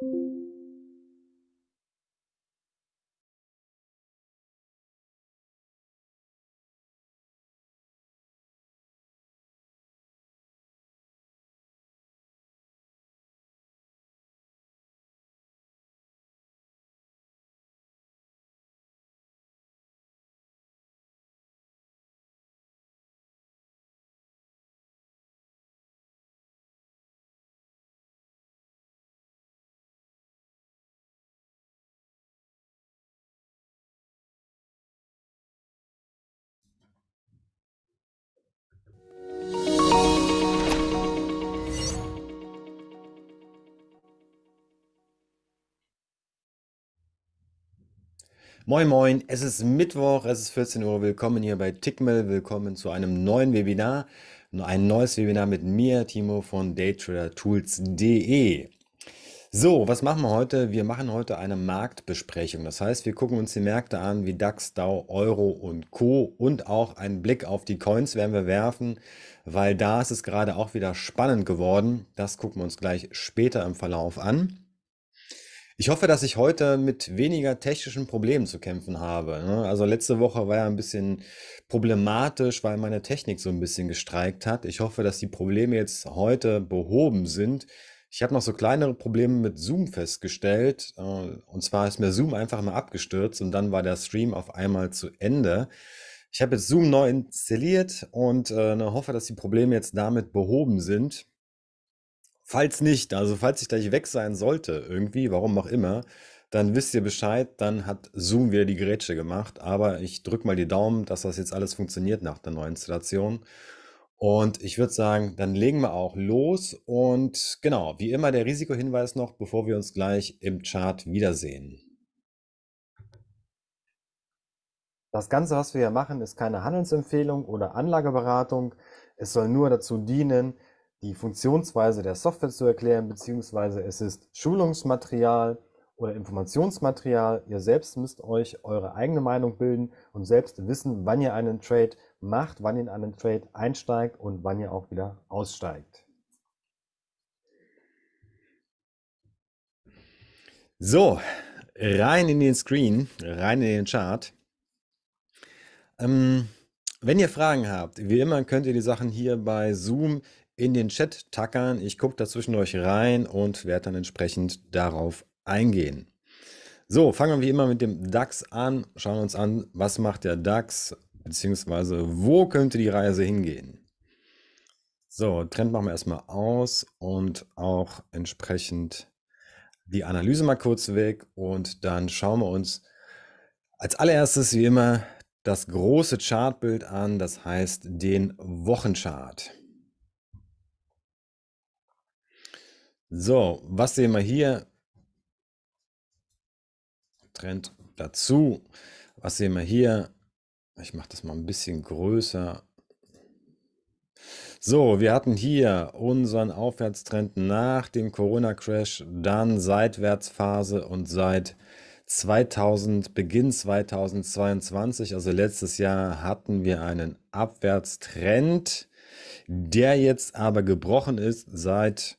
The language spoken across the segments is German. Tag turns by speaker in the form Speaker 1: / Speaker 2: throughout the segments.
Speaker 1: thank you Moin Moin, es ist Mittwoch, es ist 14 Uhr. Willkommen hier bei Tickmill, willkommen zu einem neuen Webinar. Ein neues Webinar mit mir, Timo von daytradertools.de. So, was machen wir heute? Wir machen heute eine Marktbesprechung. Das heißt, wir gucken uns die Märkte an, wie DAX, DAO, Euro und Co. Und auch einen Blick auf die Coins werden wir werfen, weil da ist es gerade auch wieder spannend geworden. Das gucken wir uns gleich später im Verlauf an. Ich hoffe, dass ich heute mit weniger technischen Problemen zu kämpfen habe. Ne? Also letzte Woche war ja ein bisschen problematisch, weil meine Technik so ein bisschen gestreikt hat. Ich hoffe, dass die Probleme jetzt heute behoben sind. Ich habe noch so kleinere Probleme mit Zoom festgestellt. Äh, und zwar ist mir Zoom einfach mal abgestürzt und dann war der Stream auf einmal zu Ende. Ich habe jetzt Zoom neu installiert und äh, ne, hoffe, dass die Probleme jetzt damit behoben sind. Falls nicht, also falls ich gleich weg sein sollte, irgendwie, warum auch immer, dann wisst ihr Bescheid, dann hat Zoom wieder die Gerätsche gemacht. Aber ich drücke mal die Daumen, dass das jetzt alles funktioniert nach der neuen Installation. Und ich würde sagen, dann legen wir auch los. Und genau, wie immer der Risikohinweis noch, bevor wir uns gleich im Chart wiedersehen. Das Ganze, was wir hier machen, ist keine Handelsempfehlung oder Anlageberatung. Es soll nur dazu dienen, die Funktionsweise der Software zu erklären, beziehungsweise es ist Schulungsmaterial oder Informationsmaterial. Ihr selbst müsst euch eure eigene Meinung bilden und selbst wissen, wann ihr einen Trade macht, wann ihr in einen Trade einsteigt und wann ihr auch wieder aussteigt. So, rein in den Screen, rein in den Chart. Ähm, wenn ihr Fragen habt, wie immer könnt ihr die Sachen hier bei Zoom in den Chat tackern. Ich gucke dazwischen euch rein und werde dann entsprechend darauf eingehen. So, fangen wir wie immer mit dem DAX an. Schauen uns an, was macht der DAX, beziehungsweise wo könnte die Reise hingehen. So, Trend machen wir erstmal aus und auch entsprechend die Analyse mal kurz weg und dann schauen wir uns als allererstes wie immer das große Chartbild an, das heißt den Wochenchart. So, was sehen wir hier? Trend dazu. Was sehen wir hier? Ich mache das mal ein bisschen größer. So, wir hatten hier unseren Aufwärtstrend nach dem Corona-Crash, dann Seitwärtsphase und seit 2000, Beginn 2022, also letztes Jahr, hatten wir einen Abwärtstrend, der jetzt aber gebrochen ist seit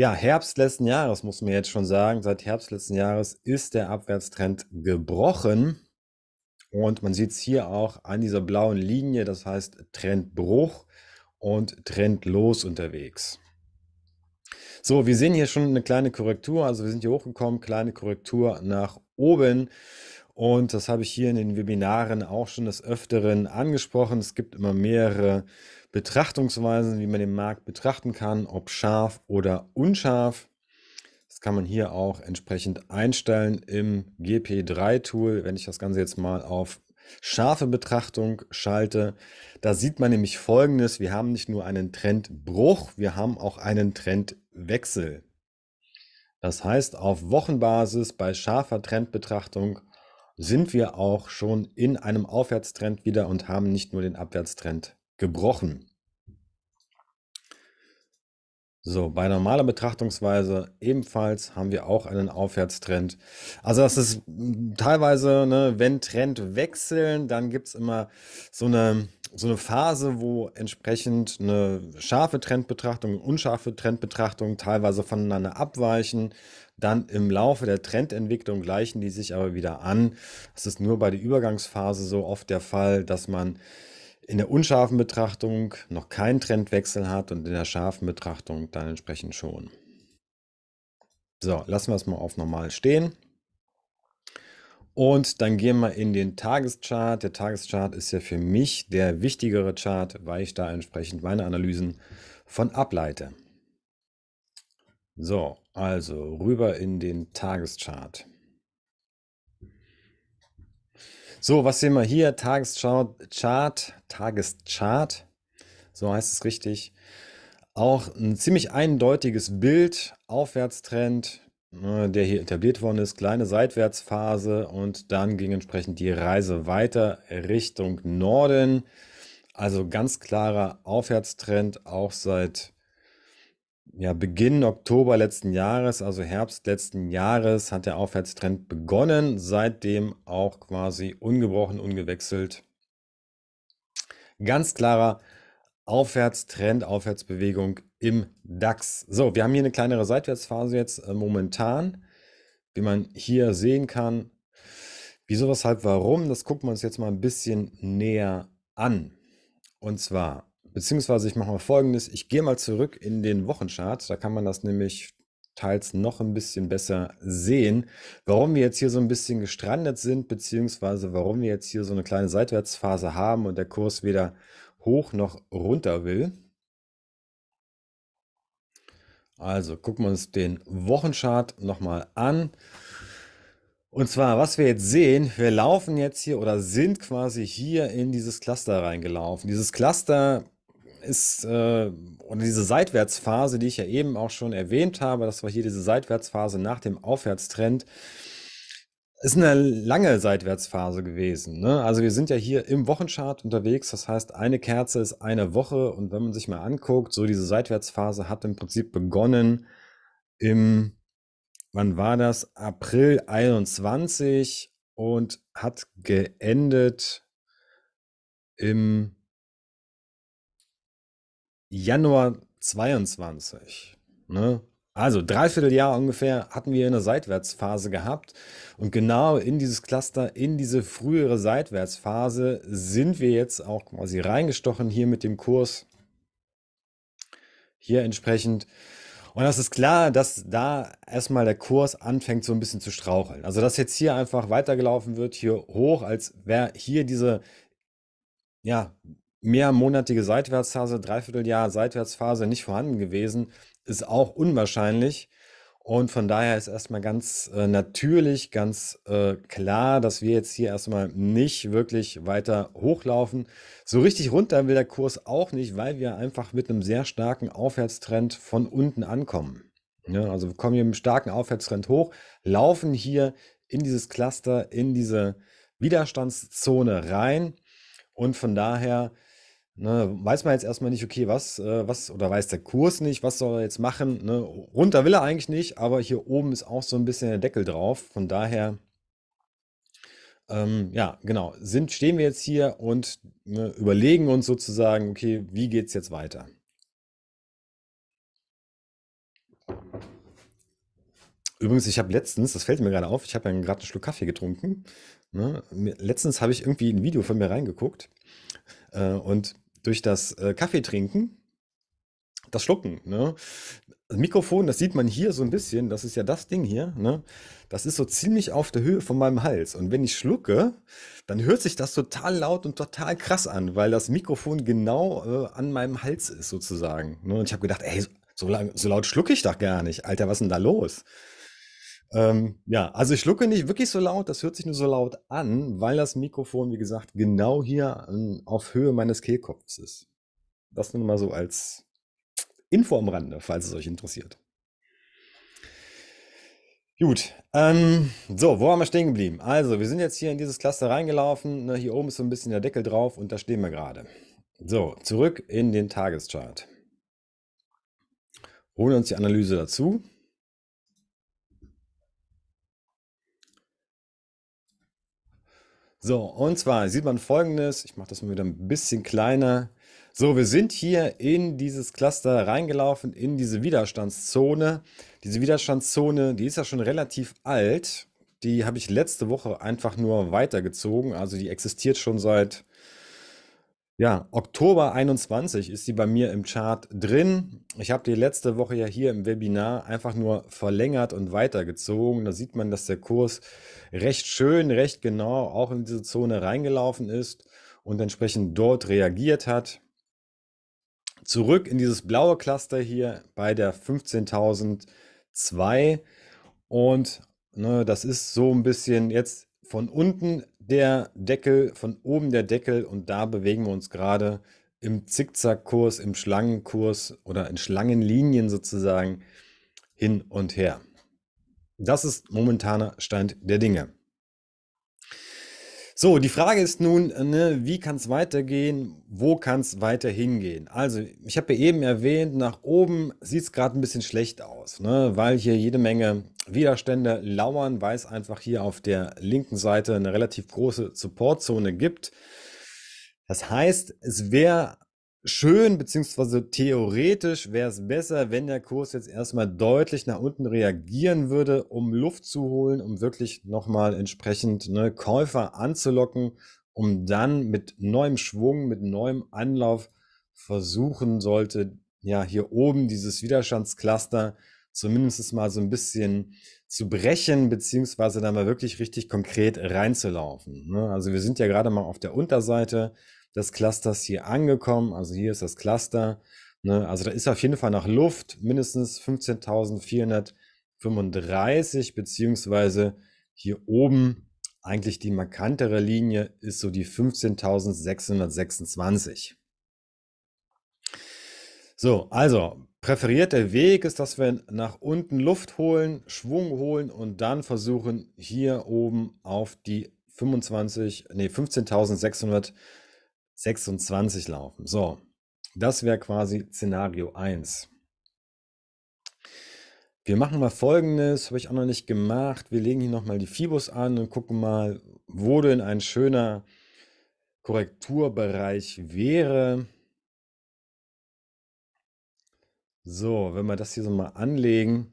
Speaker 1: ja, Herbst letzten Jahres, muss man jetzt schon sagen, seit Herbst letzten Jahres ist der Abwärtstrend gebrochen. Und man sieht es hier auch an dieser blauen Linie, das heißt Trendbruch und Trendlos unterwegs. So, wir sehen hier schon eine kleine Korrektur, also wir sind hier hochgekommen, kleine Korrektur nach oben. Und das habe ich hier in den Webinaren auch schon des Öfteren angesprochen. Es gibt immer mehrere Betrachtungsweisen, wie man den Markt betrachten kann, ob scharf oder unscharf. Das kann man hier auch entsprechend einstellen im GP3-Tool. Wenn ich das Ganze jetzt mal auf scharfe Betrachtung schalte, da sieht man nämlich Folgendes. Wir haben nicht nur einen Trendbruch, wir haben auch einen Trendwechsel. Das heißt, auf Wochenbasis bei scharfer Trendbetrachtung sind wir auch schon in einem Aufwärtstrend wieder und haben nicht nur den Abwärtstrend gebrochen. So, bei normaler Betrachtungsweise ebenfalls haben wir auch einen Aufwärtstrend. Also das ist hm, teilweise, ne, wenn Trend wechseln, dann gibt es immer so eine, so eine Phase, wo entsprechend eine scharfe Trendbetrachtung und unscharfe Trendbetrachtung teilweise voneinander abweichen. Dann im Laufe der Trendentwicklung gleichen die sich aber wieder an. Das ist nur bei der Übergangsphase so oft der Fall, dass man in der unscharfen Betrachtung noch keinen Trendwechsel hat und in der scharfen Betrachtung dann entsprechend schon. So, lassen wir es mal auf normal stehen. Und dann gehen wir in den Tageschart. Der Tageschart ist ja für mich der wichtigere Chart, weil ich da entsprechend meine Analysen von ableite. So, also rüber in den Tageschart. So, was sehen wir hier? Tageschart, Tageschart, so heißt es richtig. Auch ein ziemlich eindeutiges Bild, Aufwärtstrend, ne, der hier etabliert worden ist, kleine Seitwärtsphase und dann ging entsprechend die Reise weiter Richtung Norden. Also ganz klarer Aufwärtstrend, auch seit ja, Beginn Oktober letzten Jahres, also Herbst letzten Jahres, hat der Aufwärtstrend begonnen. Seitdem auch quasi ungebrochen, ungewechselt. Ganz klarer Aufwärtstrend, Aufwärtsbewegung im DAX. So, wir haben hier eine kleinere Seitwärtsphase jetzt äh, momentan, wie man hier sehen kann. Wieso, weshalb, warum, das gucken wir uns jetzt mal ein bisschen näher an. Und zwar Beziehungsweise ich mache mal folgendes, ich gehe mal zurück in den Wochenchart, da kann man das nämlich teils noch ein bisschen besser sehen, warum wir jetzt hier so ein bisschen gestrandet sind, beziehungsweise warum wir jetzt hier so eine kleine Seitwärtsphase haben und der Kurs weder hoch noch runter will. Also gucken wir uns den Wochenchart nochmal an. Und zwar, was wir jetzt sehen, wir laufen jetzt hier oder sind quasi hier in dieses Cluster reingelaufen. Dieses Cluster ist, äh, oder diese Seitwärtsphase, die ich ja eben auch schon erwähnt habe, das war hier diese Seitwärtsphase nach dem Aufwärtstrend, ist eine lange Seitwärtsphase gewesen. Ne? Also wir sind ja hier im Wochenchart unterwegs, das heißt, eine Kerze ist eine Woche und wenn man sich mal anguckt, so diese Seitwärtsphase hat im Prinzip begonnen im, wann war das? April 21 und hat geendet im Januar 22. Ne? Also dreiviertel Jahr ungefähr hatten wir eine Seitwärtsphase gehabt und genau in dieses Cluster, in diese frühere Seitwärtsphase sind wir jetzt auch quasi reingestochen hier mit dem Kurs. Hier entsprechend. Und das ist klar, dass da erstmal der Kurs anfängt so ein bisschen zu straucheln. Also dass jetzt hier einfach weitergelaufen wird, hier hoch, als wäre hier diese ja, mehrmonatige Seitwärtsphase, Dreivierteljahr Seitwärtsphase nicht vorhanden gewesen, ist auch unwahrscheinlich. Und von daher ist erstmal ganz äh, natürlich, ganz äh, klar, dass wir jetzt hier erstmal nicht wirklich weiter hochlaufen. So richtig runter will der Kurs auch nicht, weil wir einfach mit einem sehr starken Aufwärtstrend von unten ankommen. Ja, also wir kommen hier mit einem starken Aufwärtstrend hoch, laufen hier in dieses Cluster, in diese Widerstandszone rein. Und von daher Ne, weiß man jetzt erstmal nicht, okay, was, äh, was, oder weiß der Kurs nicht, was soll er jetzt machen? Ne? Runter will er eigentlich nicht, aber hier oben ist auch so ein bisschen der Deckel drauf. Von daher, ähm, ja, genau, sind, stehen wir jetzt hier und ne, überlegen uns sozusagen, okay, wie geht es jetzt weiter? Übrigens, ich habe letztens, das fällt mir gerade auf, ich habe ja gerade einen Schluck Kaffee getrunken. Ne? Letztens habe ich irgendwie ein Video von mir reingeguckt. Äh, und durch das äh, Kaffee trinken, das Schlucken. Ne? Das Mikrofon, das sieht man hier so ein bisschen, das ist ja das Ding hier, ne? das ist so ziemlich auf der Höhe von meinem Hals. Und wenn ich schlucke, dann hört sich das total laut und total krass an, weil das Mikrofon genau äh, an meinem Hals ist sozusagen. Ne? Und ich habe gedacht, ey, so, lang, so laut schlucke ich doch gar nicht. Alter, was ist denn da los? Ähm, ja, also ich schlucke nicht wirklich so laut, das hört sich nur so laut an, weil das Mikrofon, wie gesagt, genau hier ähm, auf Höhe meines Kehlkopfs ist. Das nur mal so als Info am Rande, falls es euch interessiert. Gut, ähm, so, wo haben wir stehen geblieben? Also, wir sind jetzt hier in dieses Cluster reingelaufen. Ne, hier oben ist so ein bisschen der Deckel drauf und da stehen wir gerade. So, zurück in den Tageschart. Holen uns die Analyse dazu. So, und zwar sieht man folgendes. Ich mache das mal wieder ein bisschen kleiner. So, wir sind hier in dieses Cluster reingelaufen, in diese Widerstandszone. Diese Widerstandszone, die ist ja schon relativ alt. Die habe ich letzte Woche einfach nur weitergezogen. Also die existiert schon seit ja, Oktober 21 ist sie bei mir im Chart drin. Ich habe die letzte Woche ja hier im Webinar einfach nur verlängert und weitergezogen. Da sieht man, dass der Kurs recht schön, recht genau auch in diese Zone reingelaufen ist und entsprechend dort reagiert hat. Zurück in dieses blaue Cluster hier bei der 15.002 und ne, das ist so ein bisschen jetzt von unten der Deckel, von oben der Deckel und da bewegen wir uns gerade im Zickzackkurs, im Schlangenkurs oder in Schlangenlinien sozusagen hin und her. Das ist momentaner Stand der Dinge. So, die Frage ist nun, ne, wie kann es weitergehen? Wo kann es weiter hingehen? Also, ich habe ja eben erwähnt, nach oben sieht es gerade ein bisschen schlecht aus, ne, weil hier jede Menge Widerstände lauern, weil es einfach hier auf der linken Seite eine relativ große Supportzone gibt. Das heißt, es wäre schön, beziehungsweise theoretisch wäre es besser, wenn der Kurs jetzt erstmal deutlich nach unten reagieren würde, um Luft zu holen, um wirklich nochmal entsprechend ne, Käufer anzulocken, um dann mit neuem Schwung, mit neuem Anlauf versuchen sollte, ja, hier oben dieses Widerstandscluster zumindest mal so ein bisschen zu brechen, beziehungsweise da mal wirklich richtig konkret reinzulaufen. Ne? Also wir sind ja gerade mal auf der Unterseite des Clusters hier angekommen. Also hier ist das Cluster. Ne? Also da ist auf jeden Fall nach Luft mindestens 15.435, beziehungsweise hier oben eigentlich die markantere Linie ist so die 15.626. So, also Präferierter Weg ist, dass wir nach unten Luft holen, Schwung holen und dann versuchen, hier oben auf die 25, nee, 15.626 laufen. So, das wäre quasi Szenario 1. Wir machen mal folgendes, habe ich auch noch nicht gemacht. Wir legen hier nochmal die Fibus an und gucken mal, wo denn ein schöner Korrekturbereich wäre. So, wenn wir das hier so mal anlegen,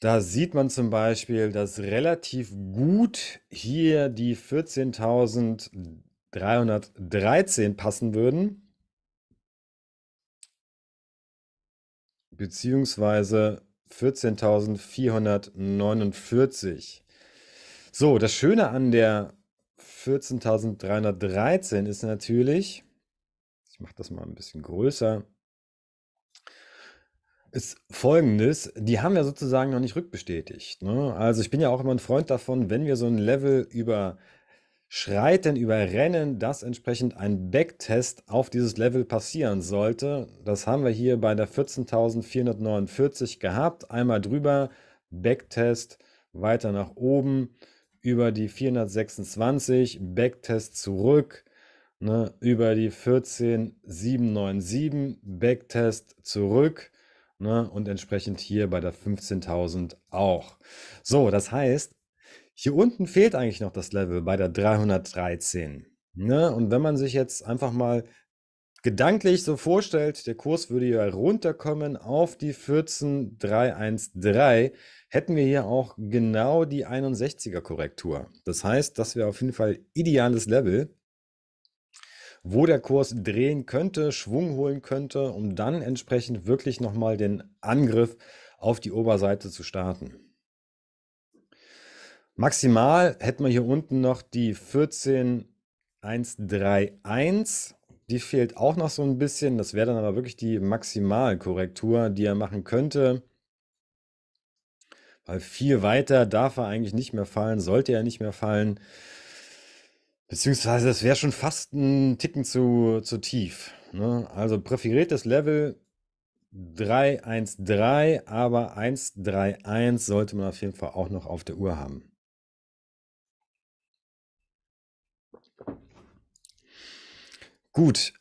Speaker 1: da sieht man zum Beispiel, dass relativ gut hier die 14.313 passen würden. Beziehungsweise 14.449. So, das Schöne an der 14.313 ist natürlich, ich mache das mal ein bisschen größer, ist folgendes, die haben wir sozusagen noch nicht rückbestätigt. Ne? Also ich bin ja auch immer ein Freund davon, wenn wir so ein Level überschreiten, überrennen, dass entsprechend ein Backtest auf dieses Level passieren sollte. Das haben wir hier bei der 14.449 gehabt. Einmal drüber, Backtest, weiter nach oben, über die 426, Backtest zurück, ne? über die 14.797, Backtest zurück Ne? Und entsprechend hier bei der 15.000 auch. So, das heißt, hier unten fehlt eigentlich noch das Level bei der 313. Ne? Und wenn man sich jetzt einfach mal gedanklich so vorstellt, der Kurs würde ja runterkommen auf die 14313, hätten wir hier auch genau die 61er Korrektur. Das heißt, das wäre auf jeden Fall ideales Level wo der Kurs drehen könnte, Schwung holen könnte, um dann entsprechend wirklich nochmal den Angriff auf die Oberseite zu starten. Maximal hätten wir hier unten noch die 14131. Die fehlt auch noch so ein bisschen. Das wäre dann aber wirklich die Maximalkorrektur, die er machen könnte. Weil viel weiter darf er eigentlich nicht mehr fallen, sollte er nicht mehr fallen. Beziehungsweise es wäre schon fast ein Ticken zu, zu tief. Ne? Also präferiertes Level 313, aber 131 sollte man auf jeden Fall auch noch auf der Uhr haben. Gut,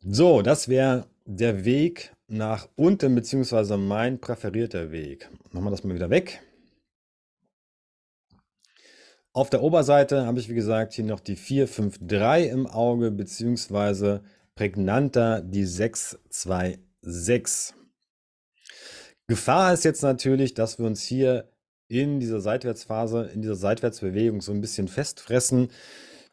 Speaker 1: so, das wäre der Weg nach unten, beziehungsweise mein präferierter Weg. Machen wir das mal wieder weg. Auf der Oberseite habe ich, wie gesagt, hier noch die 453 im Auge, beziehungsweise prägnanter die 626. Gefahr ist jetzt natürlich, dass wir uns hier in dieser Seitwärtsphase, in dieser Seitwärtsbewegung so ein bisschen festfressen.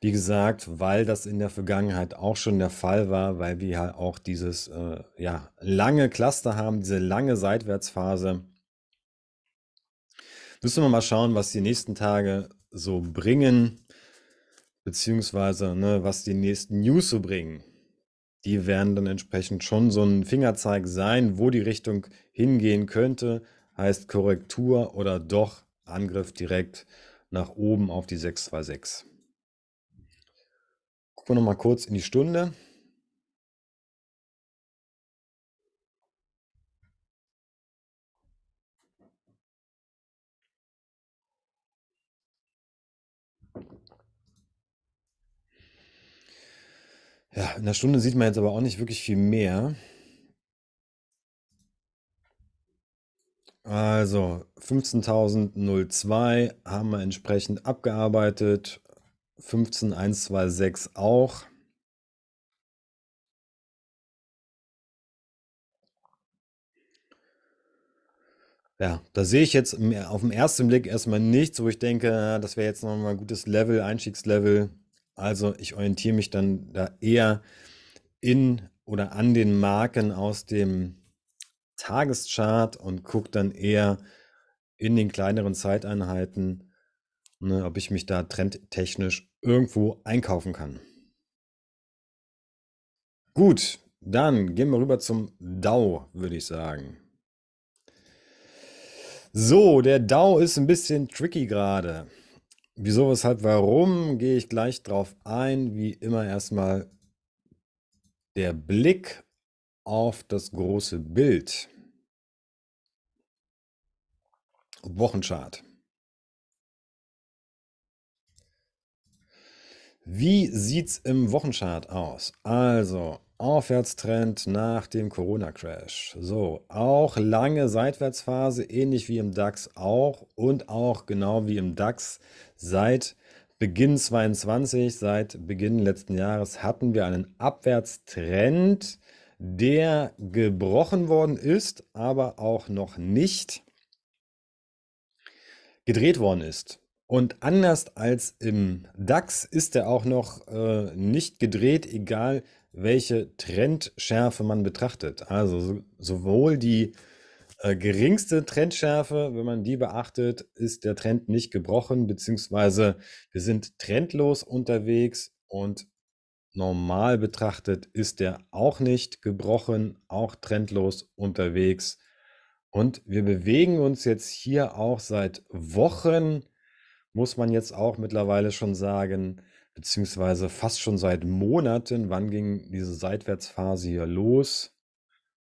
Speaker 1: Wie gesagt, weil das in der Vergangenheit auch schon der Fall war, weil wir halt auch dieses äh, ja, lange Cluster haben, diese lange Seitwärtsphase. Müssen wir mal schauen, was die nächsten Tage so bringen, beziehungsweise ne, was die nächsten News so bringen. Die werden dann entsprechend schon so ein Fingerzeig sein, wo die Richtung hingehen könnte. Heißt Korrektur oder doch Angriff direkt nach oben auf die 626. Gucken wir nochmal kurz in die Stunde. Ja, in der Stunde sieht man jetzt aber auch nicht wirklich viel mehr. Also 15.002 haben wir entsprechend abgearbeitet. 15.126 auch. Ja, da sehe ich jetzt auf den ersten Blick erstmal nichts, wo ich denke, ah, das wäre jetzt nochmal ein gutes Level, Einstiegslevel also ich orientiere mich dann da eher in oder an den Marken aus dem Tageschart und gucke dann eher in den kleineren Zeiteinheiten, ne, ob ich mich da trendtechnisch irgendwo einkaufen kann. Gut, dann gehen wir rüber zum DAO, würde ich sagen. So, der DAO ist ein bisschen tricky gerade. Wieso, weshalb, warum gehe ich gleich drauf ein. Wie immer erstmal der Blick auf das große Bild. Wochenchart. Wie sieht es im Wochenchart aus? Also, Aufwärtstrend nach dem Corona-Crash. So, auch lange Seitwärtsphase, ähnlich wie im DAX auch und auch genau wie im DAX seit Beginn 22, seit Beginn letzten Jahres hatten wir einen Abwärtstrend, der gebrochen worden ist, aber auch noch nicht gedreht worden ist. Und anders als im DAX ist er auch noch äh, nicht gedreht, egal wie welche Trendschärfe man betrachtet. Also sowohl die äh, geringste Trendschärfe, wenn man die beachtet, ist der Trend nicht gebrochen, beziehungsweise wir sind trendlos unterwegs und normal betrachtet ist der auch nicht gebrochen, auch trendlos unterwegs. Und wir bewegen uns jetzt hier auch seit Wochen, muss man jetzt auch mittlerweile schon sagen, beziehungsweise fast schon seit Monaten, wann ging diese Seitwärtsphase hier los?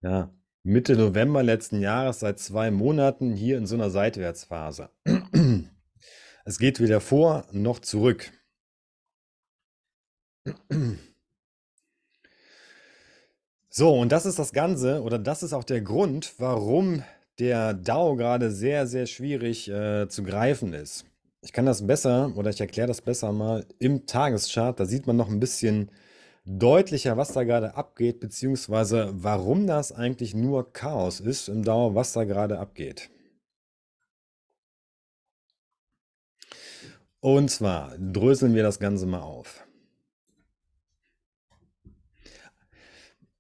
Speaker 1: Ja, Mitte November letzten Jahres, seit zwei Monaten hier in so einer Seitwärtsphase. Es geht weder vor noch zurück. So, und das ist das Ganze oder das ist auch der Grund, warum der DAO gerade sehr, sehr schwierig äh, zu greifen ist. Ich kann das besser oder ich erkläre das besser mal im Tageschart. Da sieht man noch ein bisschen deutlicher, was da gerade abgeht, beziehungsweise warum das eigentlich nur Chaos ist im Dauer, was da gerade abgeht. Und zwar dröseln wir das Ganze mal auf.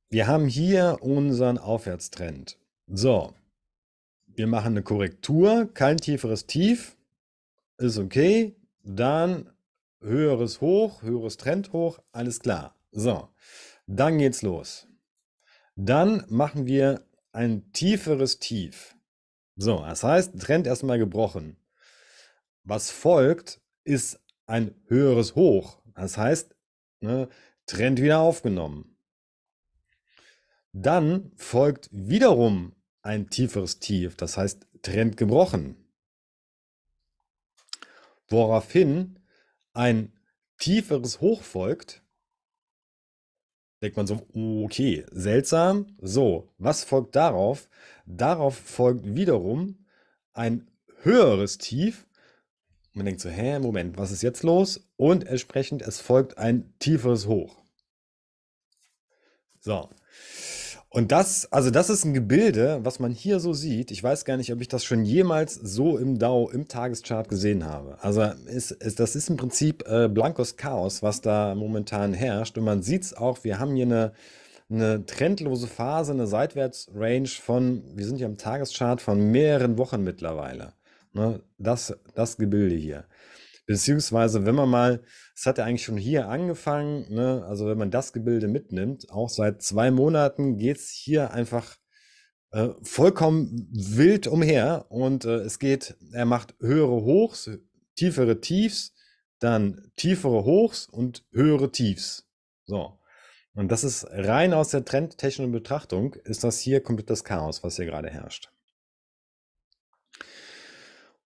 Speaker 1: Wir haben hier unseren Aufwärtstrend. So, wir machen eine Korrektur, kein tieferes Tief, ist okay. Dann höheres Hoch, höheres Trend hoch, alles klar. So, dann geht's los. Dann machen wir ein tieferes Tief. So, das heißt, Trend erstmal gebrochen. Was folgt, ist ein höheres Hoch. Das heißt, ne, Trend wieder aufgenommen. Dann folgt wiederum ein tieferes Tief. Das heißt, Trend gebrochen woraufhin ein tieferes Hoch folgt, denkt man so, okay, seltsam. So, was folgt darauf? Darauf folgt wiederum ein höheres Tief. Man denkt so, hä, Moment, was ist jetzt los? Und entsprechend, es folgt ein tieferes Hoch. So. Und das, also das ist ein Gebilde, was man hier so sieht. Ich weiß gar nicht, ob ich das schon jemals so im DAO, im Tageschart gesehen habe. Also ist, ist, das ist im Prinzip äh, blankes Chaos, was da momentan herrscht. Und man sieht es auch, wir haben hier eine, eine trendlose Phase, eine Seitwärtsrange von, wir sind hier im Tageschart, von mehreren Wochen mittlerweile. Ne? Das, das Gebilde hier. Beziehungsweise, wenn man mal es hat ja eigentlich schon hier angefangen. Ne? Also wenn man das Gebilde mitnimmt, auch seit zwei Monaten geht es hier einfach äh, vollkommen wild umher. Und äh, es geht, er macht höhere Hochs, tiefere Tiefs, dann tiefere Hochs und höhere Tiefs. So. Und das ist rein aus der trendtechnischen Betrachtung, ist das hier komplett das Chaos, was hier gerade herrscht.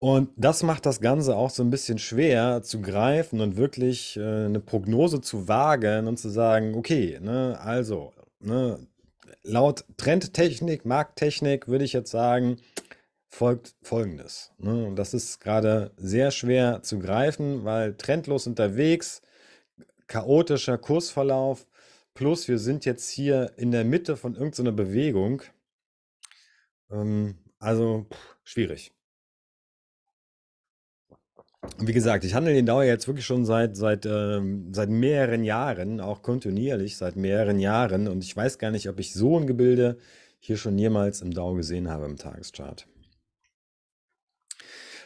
Speaker 1: Und das macht das Ganze auch so ein bisschen schwer zu greifen und wirklich äh, eine Prognose zu wagen und zu sagen, okay, ne, also, ne, laut Trendtechnik, Markttechnik würde ich jetzt sagen, folgt Folgendes. Ne? Und das ist gerade sehr schwer zu greifen, weil trendlos unterwegs, chaotischer Kursverlauf, plus wir sind jetzt hier in der Mitte von irgendeiner Bewegung. Ähm, also pff, schwierig wie gesagt, ich handle den Dauer jetzt wirklich schon seit, seit, ähm, seit mehreren Jahren, auch kontinuierlich seit mehreren Jahren. Und ich weiß gar nicht, ob ich so ein Gebilde hier schon jemals im Dau gesehen habe im Tageschart.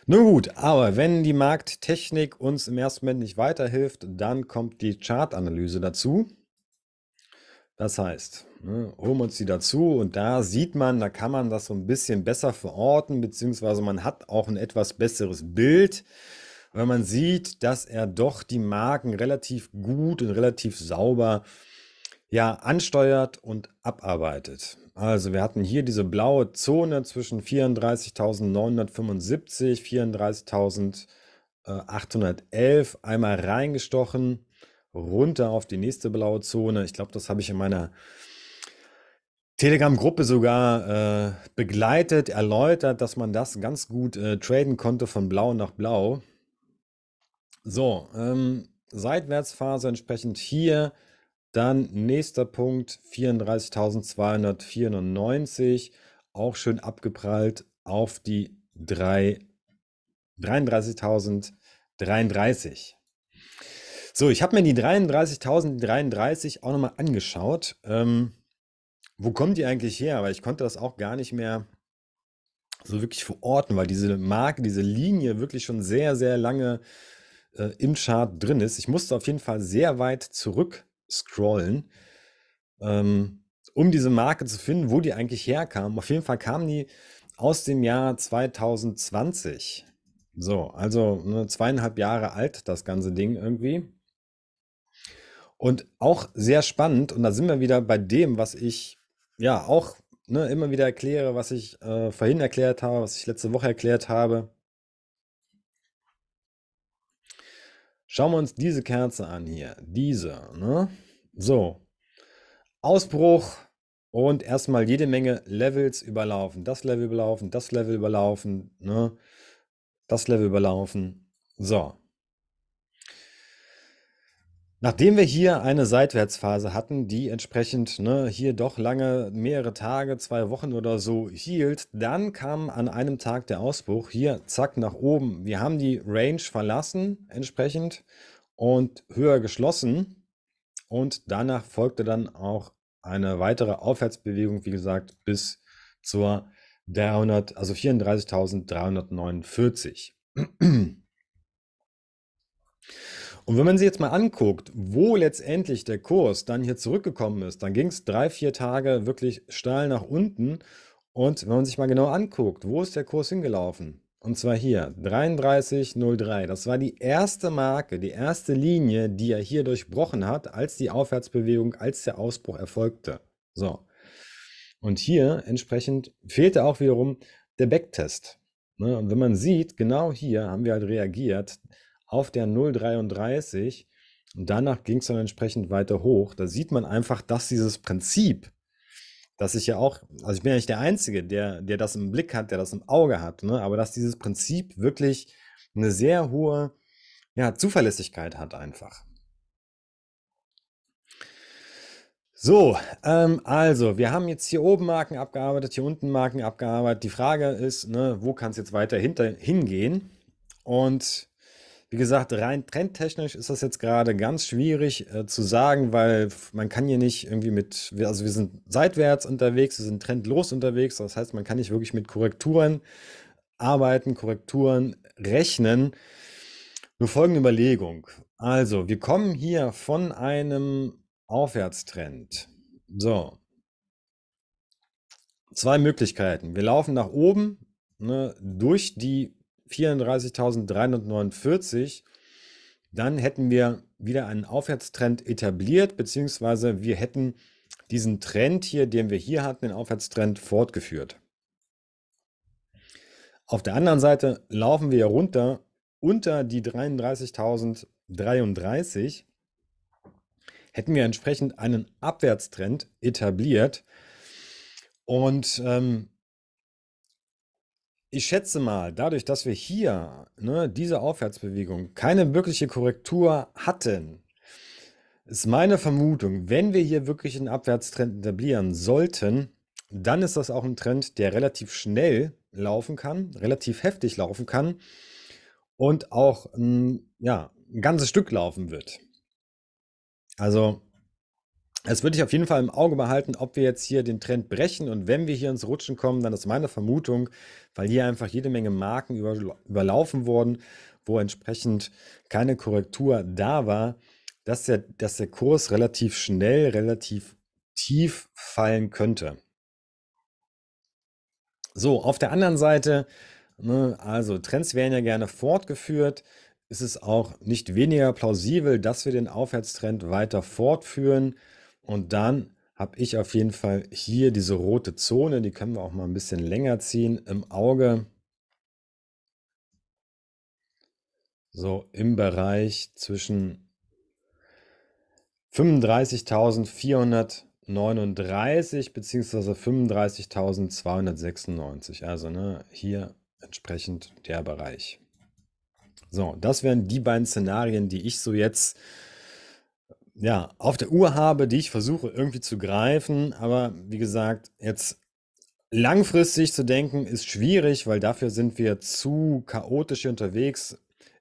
Speaker 1: Nun gut, aber wenn die Markttechnik uns im ersten Moment nicht weiterhilft, dann kommt die Chartanalyse dazu. Das heißt, ne, holen uns die dazu und da sieht man, da kann man das so ein bisschen besser verorten, beziehungsweise man hat auch ein etwas besseres Bild weil man sieht, dass er doch die Marken relativ gut und relativ sauber ja, ansteuert und abarbeitet. Also wir hatten hier diese blaue Zone zwischen 34.975, 34.811 einmal reingestochen, runter auf die nächste blaue Zone. Ich glaube, das habe ich in meiner Telegram-Gruppe sogar äh, begleitet, erläutert, dass man das ganz gut äh, traden konnte von blau nach blau. So, ähm, Seitwärtsphase entsprechend hier. Dann nächster Punkt 34.294, auch schön abgeprallt auf die 33.033. So, ich habe mir die 33.033 auch nochmal angeschaut. Ähm, wo kommt die eigentlich her? Weil ich konnte das auch gar nicht mehr so wirklich verorten, weil diese Marke, diese Linie wirklich schon sehr, sehr lange äh, im Chart drin ist. Ich musste auf jeden Fall sehr weit zurück scrollen, ähm, um diese Marke zu finden, wo die eigentlich herkam. Auf jeden Fall kam die aus dem Jahr 2020. So, also ne, zweieinhalb Jahre alt, das ganze Ding irgendwie. Und auch sehr spannend, und da sind wir wieder bei dem, was ich ja auch ne, immer wieder erkläre, was ich äh, vorhin erklärt habe, was ich letzte Woche erklärt habe. Schauen wir uns diese Kerze an hier. Diese. Ne? So. Ausbruch und erstmal jede Menge Levels überlaufen. Das Level überlaufen, das Level überlaufen, ne? das Level überlaufen. So. Nachdem wir hier eine Seitwärtsphase hatten, die entsprechend ne, hier doch lange, mehrere Tage, zwei Wochen oder so hielt, dann kam an einem Tag der Ausbruch hier zack nach oben. Wir haben die Range verlassen entsprechend und höher geschlossen und danach folgte dann auch eine weitere Aufwärtsbewegung, wie gesagt, bis zur 300, also 34.349. Und wenn man sich jetzt mal anguckt, wo letztendlich der Kurs dann hier zurückgekommen ist, dann ging es drei, vier Tage wirklich steil nach unten. Und wenn man sich mal genau anguckt, wo ist der Kurs hingelaufen? Und zwar hier, 33,03. Das war die erste Marke, die erste Linie, die er hier durchbrochen hat, als die Aufwärtsbewegung, als der Ausbruch erfolgte. So. Und hier entsprechend fehlte auch wiederum der Backtest. Ne, und wenn man sieht, genau hier haben wir halt reagiert auf der 0,33 und danach ging es dann entsprechend weiter hoch. Da sieht man einfach, dass dieses Prinzip, dass ich ja auch, also ich bin ja nicht der Einzige, der, der das im Blick hat, der das im Auge hat, ne? aber dass dieses Prinzip wirklich eine sehr hohe ja, Zuverlässigkeit hat einfach. So, ähm, also wir haben jetzt hier oben Marken abgearbeitet, hier unten Marken abgearbeitet. Die Frage ist, ne, wo kann es jetzt weiter hinter, hingehen? Und wie gesagt, rein trendtechnisch ist das jetzt gerade ganz schwierig äh, zu sagen, weil man kann hier nicht irgendwie mit, also wir sind seitwärts unterwegs, wir sind trendlos unterwegs, das heißt, man kann nicht wirklich mit Korrekturen arbeiten, Korrekturen rechnen. Nur folgende Überlegung. Also, wir kommen hier von einem Aufwärtstrend. So. Zwei Möglichkeiten. Wir laufen nach oben ne, durch die 34.349, dann hätten wir wieder einen Aufwärtstrend etabliert, beziehungsweise wir hätten diesen Trend hier, den wir hier hatten, den Aufwärtstrend fortgeführt. Auf der anderen Seite laufen wir runter unter die 33.033. Hätten wir entsprechend einen Abwärtstrend etabliert. Und ähm, ich schätze mal, dadurch, dass wir hier ne, diese Aufwärtsbewegung keine wirkliche Korrektur hatten, ist meine Vermutung, wenn wir hier wirklich einen Abwärtstrend etablieren sollten, dann ist das auch ein Trend, der relativ schnell laufen kann, relativ heftig laufen kann und auch ja, ein ganzes Stück laufen wird. Also das würde ich auf jeden Fall im Auge behalten, ob wir jetzt hier den Trend brechen. Und wenn wir hier ins Rutschen kommen, dann ist meine Vermutung, weil hier einfach jede Menge Marken über, überlaufen wurden, wo entsprechend keine Korrektur da war, dass der, dass der Kurs relativ schnell, relativ tief fallen könnte. So, auf der anderen Seite, ne, also Trends werden ja gerne fortgeführt ist es auch nicht weniger plausibel, dass wir den Aufwärtstrend weiter fortführen. Und dann habe ich auf jeden Fall hier diese rote Zone, die können wir auch mal ein bisschen länger ziehen, im Auge. So im Bereich zwischen 35.439 bzw. 35.296. Also ne, hier entsprechend der Bereich. So, das wären die beiden Szenarien, die ich so jetzt ja, auf der Uhr habe, die ich versuche irgendwie zu greifen. Aber wie gesagt, jetzt langfristig zu denken ist schwierig, weil dafür sind wir zu chaotisch hier unterwegs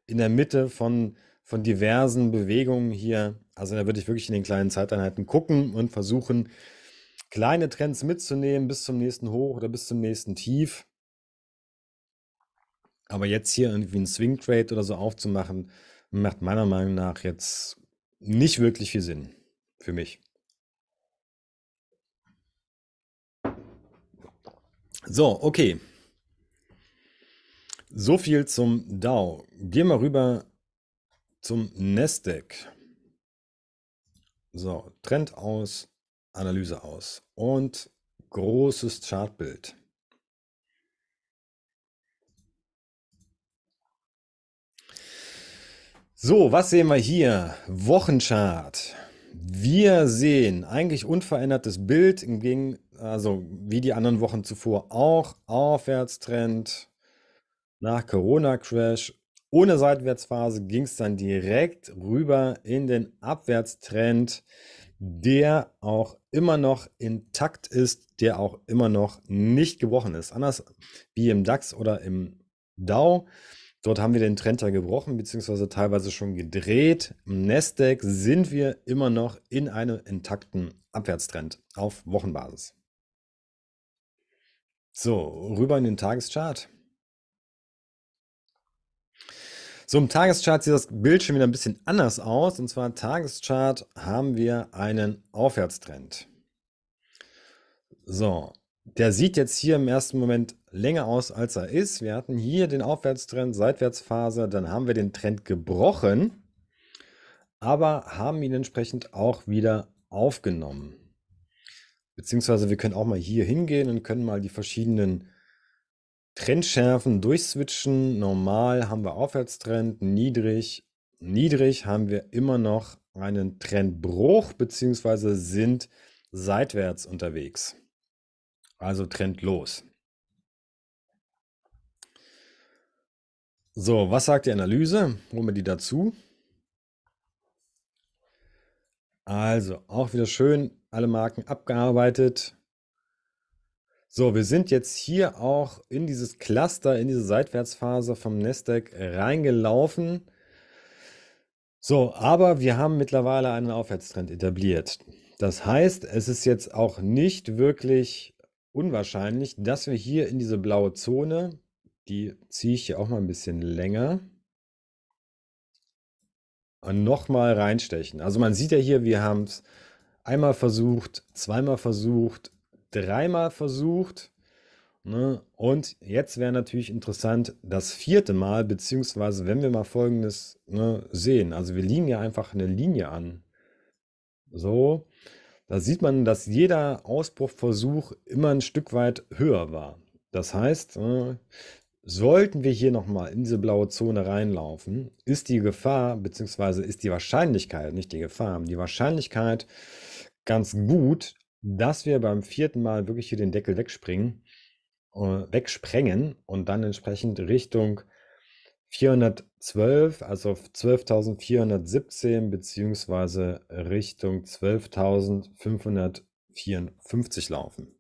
Speaker 1: in der Mitte von, von diversen Bewegungen hier. Also da würde ich wirklich in den kleinen Zeiteinheiten gucken und versuchen, kleine Trends mitzunehmen bis zum nächsten Hoch oder bis zum nächsten Tief. Aber jetzt hier irgendwie einen Swing Trade oder so aufzumachen, macht meiner Meinung nach jetzt nicht wirklich viel Sinn für mich. So, okay. So viel zum DAO. Gehen wir rüber zum Nasdaq. So, Trend aus, Analyse aus und großes Chartbild. So, was sehen wir hier? Wochenchart. Wir sehen eigentlich unverändertes Bild, entgegen, also wie die anderen Wochen zuvor auch. Aufwärtstrend nach Corona-Crash. Ohne Seitwärtsphase ging es dann direkt rüber in den Abwärtstrend, der auch immer noch intakt ist, der auch immer noch nicht gebrochen ist. Anders wie im DAX oder im DAO Dort haben wir den Trend ja gebrochen, beziehungsweise teilweise schon gedreht. Im Nasdaq sind wir immer noch in einem intakten Abwärtstrend auf Wochenbasis. So, rüber in den Tageschart. So, im Tageschart sieht das Bild schon wieder ein bisschen anders aus. Und zwar Tageschart haben wir einen Aufwärtstrend. So, der sieht jetzt hier im ersten Moment länger aus, als er ist. Wir hatten hier den Aufwärtstrend, Seitwärtsphase, dann haben wir den Trend gebrochen, aber haben ihn entsprechend auch wieder aufgenommen. Beziehungsweise wir können auch mal hier hingehen und können mal die verschiedenen Trendschärfen durchswitchen. Normal haben wir Aufwärtstrend, niedrig, niedrig haben wir immer noch einen Trendbruch beziehungsweise sind seitwärts unterwegs. Also trendlos. So, was sagt die Analyse? Holen wir die dazu. Also, auch wieder schön alle Marken abgearbeitet. So, wir sind jetzt hier auch in dieses Cluster, in diese Seitwärtsphase vom Nasdaq reingelaufen. So, aber wir haben mittlerweile einen Aufwärtstrend etabliert. Das heißt, es ist jetzt auch nicht wirklich unwahrscheinlich, dass wir hier in diese blaue Zone die ziehe ich hier auch mal ein bisschen länger. Und nochmal reinstechen. Also man sieht ja hier, wir haben es einmal versucht, zweimal versucht, dreimal versucht. Ne? Und jetzt wäre natürlich interessant das vierte Mal, beziehungsweise wenn wir mal Folgendes ne, sehen. Also wir liegen ja einfach eine Linie an. So, da sieht man, dass jeder Ausbruchversuch immer ein Stück weit höher war. Das heißt, ne, Sollten wir hier nochmal in diese blaue Zone reinlaufen, ist die Gefahr, beziehungsweise ist die Wahrscheinlichkeit, nicht die Gefahr, die Wahrscheinlichkeit ganz gut, dass wir beim vierten Mal wirklich hier den Deckel wegspringen, äh, wegsprengen und dann entsprechend Richtung 412, also 12.417 beziehungsweise Richtung 12.554 laufen.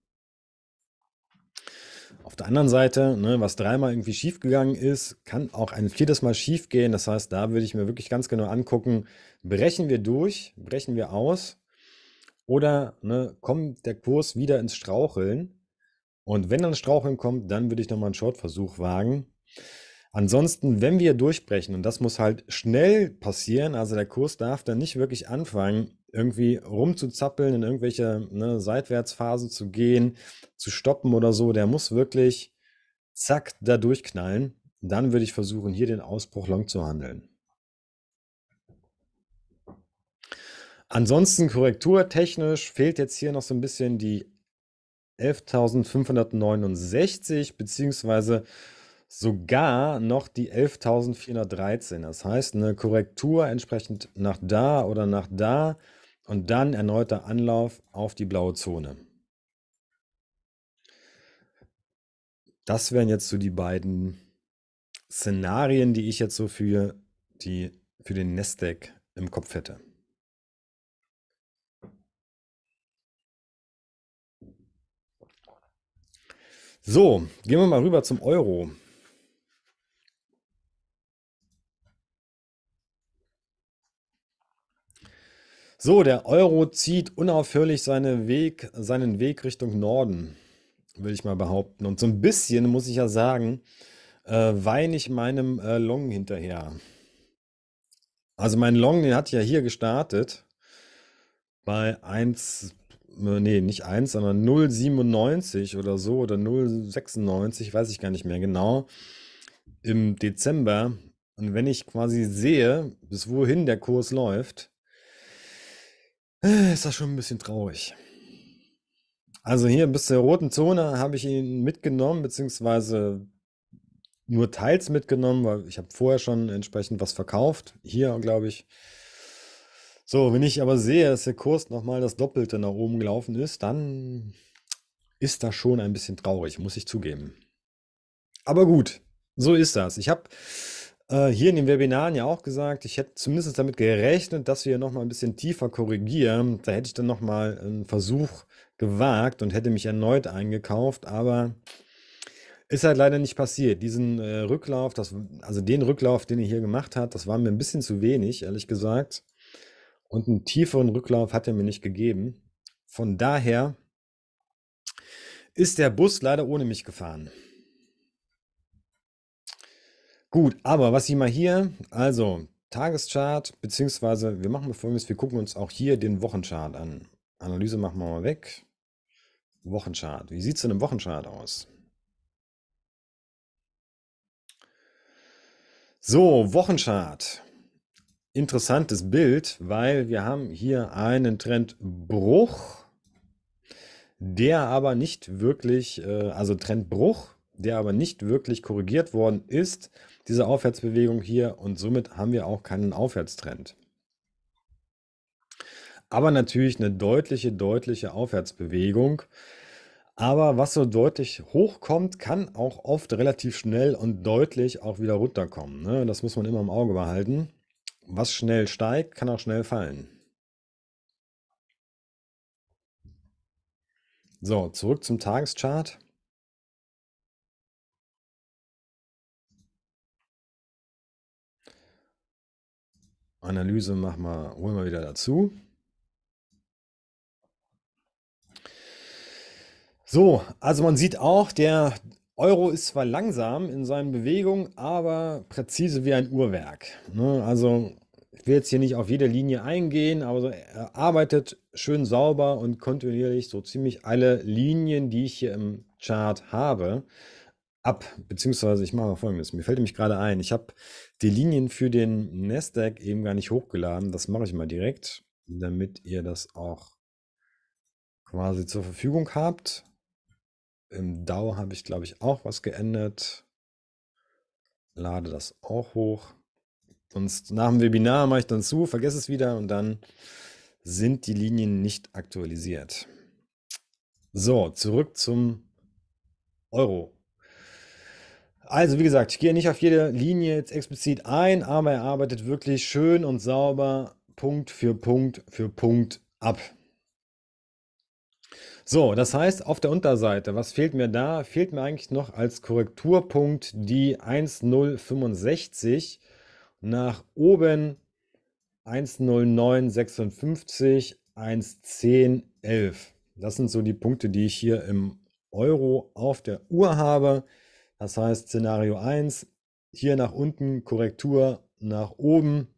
Speaker 1: Auf der anderen Seite, ne, was dreimal irgendwie schiefgegangen ist, kann auch ein viertes Mal schiefgehen. Das heißt, da würde ich mir wirklich ganz genau angucken, brechen wir durch, brechen wir aus oder ne, kommt der Kurs wieder ins Straucheln. Und wenn dann Straucheln kommt, dann würde ich nochmal einen Shortversuch wagen. Ansonsten, wenn wir durchbrechen, und das muss halt schnell passieren, also der Kurs darf dann nicht wirklich anfangen, irgendwie rumzuzappeln, in irgendwelche ne, Seitwärtsphasen zu gehen, zu stoppen oder so, der muss wirklich zack da durchknallen. Dann würde ich versuchen, hier den Ausbruch long zu handeln. Ansonsten korrekturtechnisch fehlt jetzt hier noch so ein bisschen die 11.569 beziehungsweise sogar noch die 11.413. Das heißt, eine Korrektur entsprechend nach da oder nach da und dann erneuter Anlauf auf die blaue Zone. Das wären jetzt so die beiden Szenarien, die ich jetzt so für, die, für den Nasdaq im Kopf hätte. So, gehen wir mal rüber zum Euro. So, der Euro zieht unaufhörlich seine Weg, seinen Weg Richtung Norden, will ich mal behaupten. Und so ein bisschen, muss ich ja sagen, äh, weine ich meinem äh, Long hinterher. Also mein Long, den hat ja hier gestartet bei 1, äh, nee, nicht 1, sondern 0,97 oder so oder 0,96, weiß ich gar nicht mehr genau, im Dezember. Und wenn ich quasi sehe, bis wohin der Kurs läuft, äh, ist das schon ein bisschen traurig. Also hier bis zur roten Zone habe ich ihn mitgenommen, beziehungsweise nur teils mitgenommen, weil ich habe vorher schon entsprechend was verkauft. Hier, glaube ich. So, wenn ich aber sehe, dass der Kurs nochmal das Doppelte nach oben gelaufen ist, dann ist das schon ein bisschen traurig, muss ich zugeben. Aber gut, so ist das. Ich habe äh, hier in den Webinaren ja auch gesagt, ich hätte zumindest damit gerechnet, dass wir nochmal ein bisschen tiefer korrigieren. Da hätte ich dann nochmal einen Versuch gewagt und hätte mich erneut eingekauft, aber ist halt leider nicht passiert. Diesen äh, Rücklauf, das, also den Rücklauf, den er hier gemacht hat, das war mir ein bisschen zu wenig, ehrlich gesagt. Und einen tieferen Rücklauf hat er mir nicht gegeben. Von daher ist der Bus leider ohne mich gefahren. Gut, aber was ich mal hier, also Tageschart, beziehungsweise wir machen mal folgendes, wir gucken uns auch hier den Wochenchart an. Analyse machen wir mal weg. Wochenchart. Wie sieht es denn im Wochenchart aus? So, Wochenchart. Interessantes Bild, weil wir haben hier einen Trendbruch, der aber nicht wirklich, äh, also Trendbruch, der aber nicht wirklich korrigiert worden ist diese Aufwärtsbewegung hier und somit haben wir auch keinen Aufwärtstrend. Aber natürlich eine deutliche, deutliche Aufwärtsbewegung. Aber was so deutlich hochkommt, kann auch oft relativ schnell und deutlich auch wieder runterkommen. Ne? Das muss man immer im Auge behalten. Was schnell steigt, kann auch schnell fallen. So, zurück zum Tageschart. Analyse machen wir, holen wir wieder dazu. So, also man sieht auch, der Euro ist zwar langsam in seinen Bewegungen, aber präzise wie ein Uhrwerk. Ne? Also ich will jetzt hier nicht auf jede Linie eingehen, aber so, er äh, arbeitet schön sauber und kontinuierlich so ziemlich alle Linien, die ich hier im Chart habe, ab. Beziehungsweise ich mache mal folgendes. Mir fällt nämlich gerade ein, ich habe die Linien für den Nasdaq eben gar nicht hochgeladen. Das mache ich mal direkt, damit ihr das auch quasi zur Verfügung habt. Im DAO habe ich, glaube ich, auch was geändert. Lade das auch hoch. Sonst nach dem Webinar mache ich dann zu, vergesse es wieder und dann sind die Linien nicht aktualisiert. So, zurück zum Euro. Also, wie gesagt, ich gehe nicht auf jede Linie jetzt explizit ein, aber er arbeitet wirklich schön und sauber Punkt für Punkt für Punkt ab. So, das heißt, auf der Unterseite, was fehlt mir da? Fehlt mir eigentlich noch als Korrekturpunkt die 1065 nach oben 10956, 11011. Das sind so die Punkte, die ich hier im Euro auf der Uhr habe. Das heißt, Szenario 1, hier nach unten Korrektur nach oben,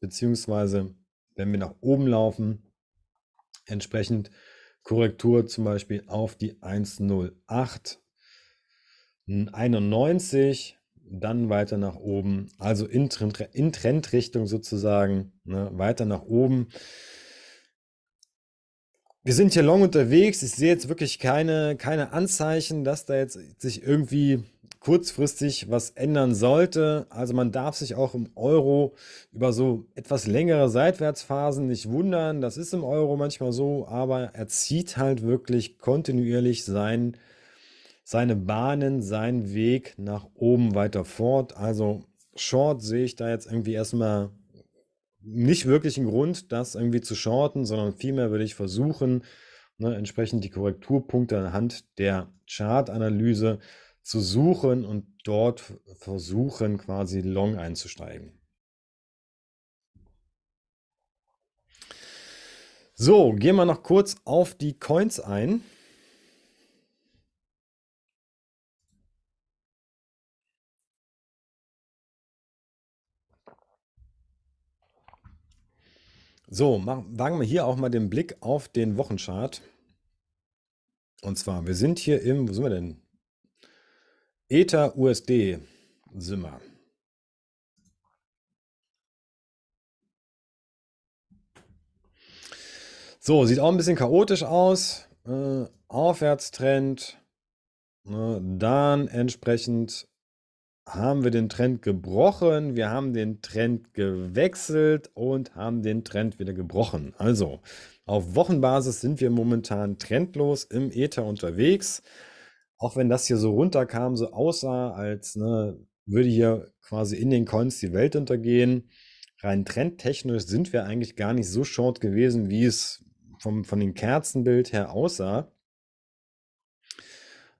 Speaker 1: beziehungsweise wenn wir nach oben laufen, entsprechend Korrektur zum Beispiel auf die 108, 91, dann weiter nach oben, also in, Trend, in Trendrichtung sozusagen, ne, weiter nach oben. Wir sind hier long unterwegs. Ich sehe jetzt wirklich keine, keine Anzeichen, dass da jetzt sich irgendwie kurzfristig was ändern sollte. Also man darf sich auch im Euro über so etwas längere Seitwärtsphasen nicht wundern. Das ist im Euro manchmal so, aber er zieht halt wirklich kontinuierlich sein, seine Bahnen, seinen Weg nach oben weiter fort. Also Short sehe ich da jetzt irgendwie erstmal nicht wirklich einen Grund, das irgendwie zu shorten, sondern vielmehr würde ich versuchen, ne, entsprechend die Korrekturpunkte anhand der Chartanalyse analyse zu suchen und dort versuchen, quasi long einzusteigen. So, gehen wir noch kurz auf die Coins ein. So, wagen wir hier auch mal den Blick auf den Wochenchart. Und zwar, wir sind hier im, wo sind wir denn? Ether USD Simmer. So, sieht auch ein bisschen chaotisch aus. Äh, Aufwärtstrend. Ne, dann entsprechend haben wir den Trend gebrochen, wir haben den Trend gewechselt und haben den Trend wieder gebrochen. Also auf Wochenbasis sind wir momentan trendlos im Ether unterwegs auch wenn das hier so runterkam, so aussah, als ne, würde hier quasi in den Coins die Welt untergehen, rein trendtechnisch sind wir eigentlich gar nicht so short gewesen, wie es vom, von dem Kerzenbild her aussah.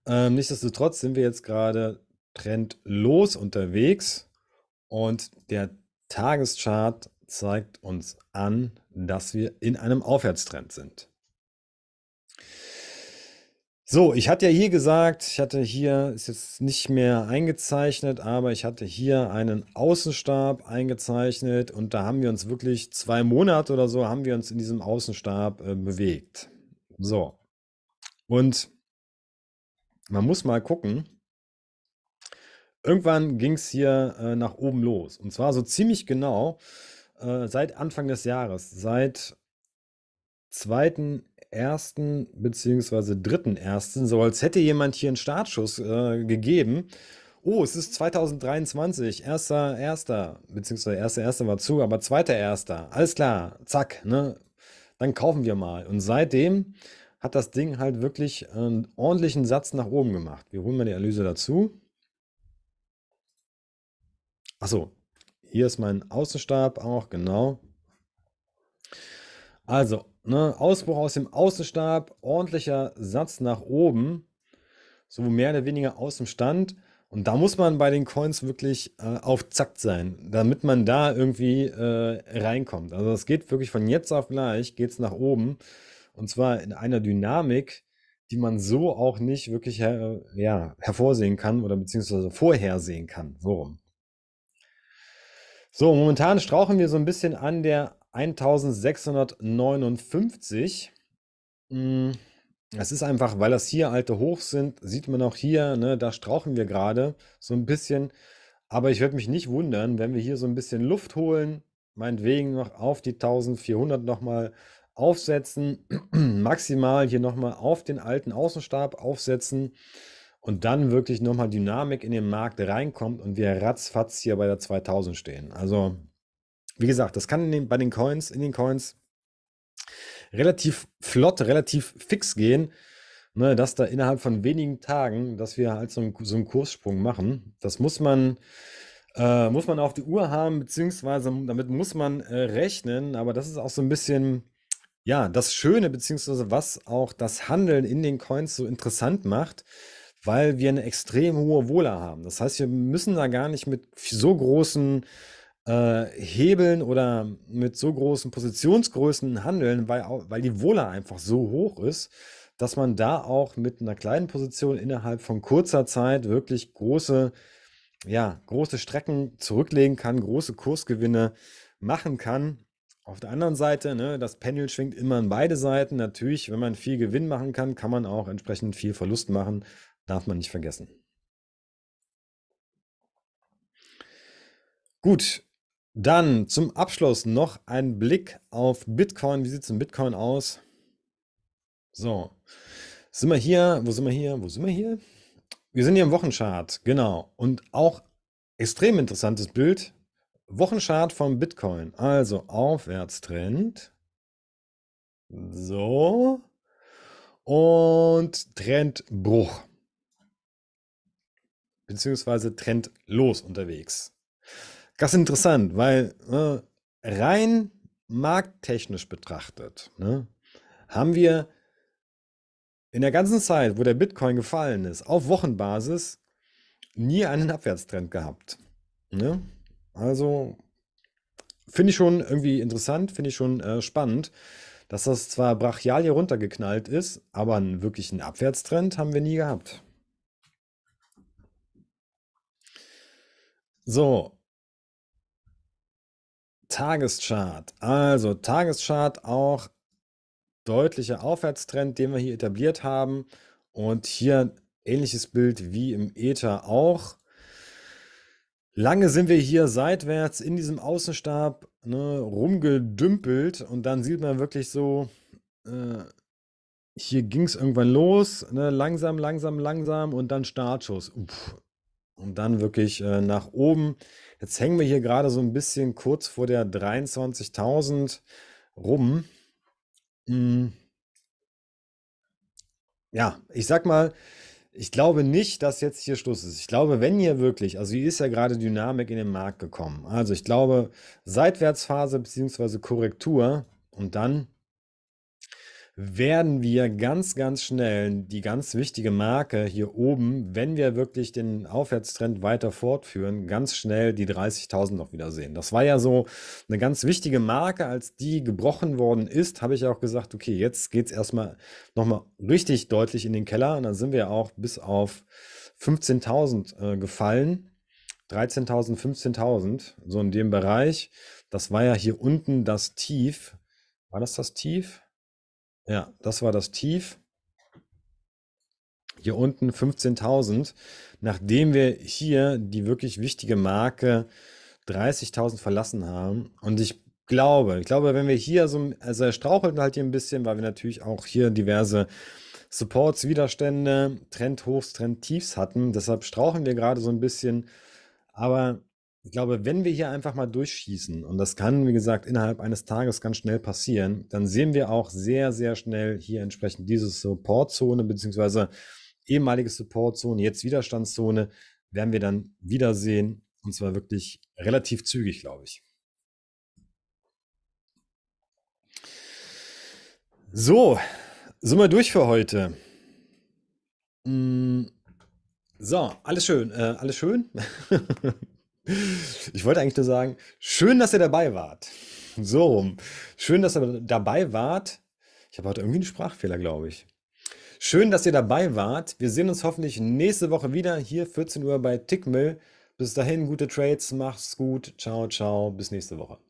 Speaker 1: Ähm, nichtsdestotrotz sind wir jetzt gerade trendlos unterwegs und der Tageschart zeigt uns an, dass wir in einem Aufwärtstrend sind. So, ich hatte ja hier gesagt, ich hatte hier, ist jetzt nicht mehr eingezeichnet, aber ich hatte hier einen Außenstab eingezeichnet und da haben wir uns wirklich zwei Monate oder so haben wir uns in diesem Außenstab äh, bewegt. So. Und man muss mal gucken. Irgendwann ging es hier äh, nach oben los. Und zwar so ziemlich genau äh, seit Anfang des Jahres, seit 2 ersten bzw. dritten ersten, so als hätte jemand hier einen Startschuss äh, gegeben. Oh, es ist 2023, erster, erster, beziehungsweise erster, erster war zu, aber zweiter, erster. Alles klar, zack, ne? Dann kaufen wir mal. Und seitdem hat das Ding halt wirklich einen ordentlichen Satz nach oben gemacht. Wir holen mal die Analyse dazu. Achso, hier ist mein Außenstab auch, genau. Also ne, Ausbruch aus dem Außenstab, ordentlicher Satz nach oben, so mehr oder weniger aus dem Stand. Und da muss man bei den Coins wirklich äh, auf Zack sein, damit man da irgendwie äh, reinkommt. Also es geht wirklich von jetzt auf gleich, geht es nach oben. Und zwar in einer Dynamik, die man so auch nicht wirklich her ja, hervorsehen kann oder beziehungsweise vorhersehen kann. So rum. So, momentan strauchen wir so ein bisschen an der 1659. Mm, es ist einfach, weil das hier alte Hoch sind, sieht man auch hier, ne, da strauchen wir gerade so ein bisschen. Aber ich würde mich nicht wundern, wenn wir hier so ein bisschen Luft holen, meinetwegen noch auf die 1400 nochmal aufsetzen, maximal hier nochmal auf den alten Außenstab aufsetzen und dann wirklich nochmal Dynamik in den Markt reinkommt und wir ratzfatz hier bei der 2000 stehen. Also wie gesagt, das kann den, bei den Coins, in den Coins relativ flott, relativ fix gehen, ne, dass da innerhalb von wenigen Tagen, dass wir halt so einen, so einen Kurssprung machen. Das muss man, äh, muss man auf die Uhr haben, beziehungsweise damit muss man äh, rechnen, aber das ist auch so ein bisschen, ja, das Schöne, beziehungsweise was auch das Handeln in den Coins so interessant macht, weil wir eine extrem hohe Wohler haben. Das heißt, wir müssen da gar nicht mit so großen äh, hebeln oder mit so großen Positionsgrößen handeln, weil, weil die Wohler einfach so hoch ist, dass man da auch mit einer kleinen Position innerhalb von kurzer Zeit wirklich große, ja, große Strecken zurücklegen kann, große Kursgewinne machen kann. Auf der anderen Seite, ne, das Pendel schwingt immer an beide Seiten. Natürlich, wenn man viel Gewinn machen kann, kann man auch entsprechend viel Verlust machen. Darf man nicht vergessen. Gut, dann zum Abschluss noch ein Blick auf Bitcoin. Wie sieht es in Bitcoin aus? So, sind wir hier? Wo sind wir hier? Wo sind wir hier? Wir sind hier im Wochenchart, genau. Und auch extrem interessantes Bild. Wochenchart vom Bitcoin. Also Aufwärtstrend. So. Und Trendbruch. Beziehungsweise Trend los unterwegs. Das ist interessant, weil ne, rein markttechnisch betrachtet ne, haben wir in der ganzen Zeit, wo der Bitcoin gefallen ist, auf Wochenbasis nie einen Abwärtstrend gehabt. Ne? Also finde ich schon irgendwie interessant, finde ich schon äh, spannend, dass das zwar brachial hier runtergeknallt ist, aber einen wirklichen Abwärtstrend haben wir nie gehabt. So, Tageschart. Also Tageschart auch deutlicher Aufwärtstrend, den wir hier etabliert haben. Und hier ähnliches Bild wie im Ether auch. Lange sind wir hier seitwärts in diesem Außenstab ne, rumgedümpelt und dann sieht man wirklich so, äh, hier ging es irgendwann los, ne, langsam, langsam, langsam und dann Startschuss. Uff, und dann wirklich äh, nach oben. Jetzt hängen wir hier gerade so ein bisschen kurz vor der 23.000 rum. Hm. Ja, ich sag mal, ich glaube nicht, dass jetzt hier Schluss ist. Ich glaube, wenn hier wirklich, also hier ist ja gerade Dynamik in den Markt gekommen. Also ich glaube, Seitwärtsphase bzw. Korrektur und dann werden wir ganz, ganz schnell die ganz wichtige Marke hier oben, wenn wir wirklich den Aufwärtstrend weiter fortführen, ganz schnell die 30.000 noch wieder sehen. Das war ja so eine ganz wichtige Marke, als die gebrochen worden ist, habe ich auch gesagt, okay, jetzt geht es erstmal nochmal richtig deutlich in den Keller und dann sind wir auch bis auf 15.000 äh, gefallen. 13.000, 15.000, so in dem Bereich. Das war ja hier unten das Tief. War das das Tief? Ja, das war das Tief. Hier unten 15.000, nachdem wir hier die wirklich wichtige Marke 30.000 verlassen haben. Und ich glaube, ich glaube, wenn wir hier so, also er strauchelt halt hier ein bisschen, weil wir natürlich auch hier diverse Supports, Widerstände, Trendhochs, Trendtiefs hatten. Deshalb strauchen wir gerade so ein bisschen. Aber ich glaube, wenn wir hier einfach mal durchschießen, und das kann, wie gesagt, innerhalb eines Tages ganz schnell passieren, dann sehen wir auch sehr, sehr schnell hier entsprechend diese Supportzone, beziehungsweise ehemalige Supportzone, jetzt Widerstandszone, werden wir dann wiedersehen. Und zwar wirklich relativ zügig, glaube ich. So, sind wir durch für heute. Mm, so, alles schön, äh, alles schön. Ich wollte eigentlich nur sagen, schön, dass ihr dabei wart. So Schön, dass ihr dabei wart. Ich habe heute irgendwie einen Sprachfehler, glaube ich. Schön, dass ihr dabei wart. Wir sehen uns hoffentlich nächste Woche wieder hier 14 Uhr bei Tickmill. Bis dahin, gute Trades, macht's gut. Ciao, ciao. Bis nächste Woche.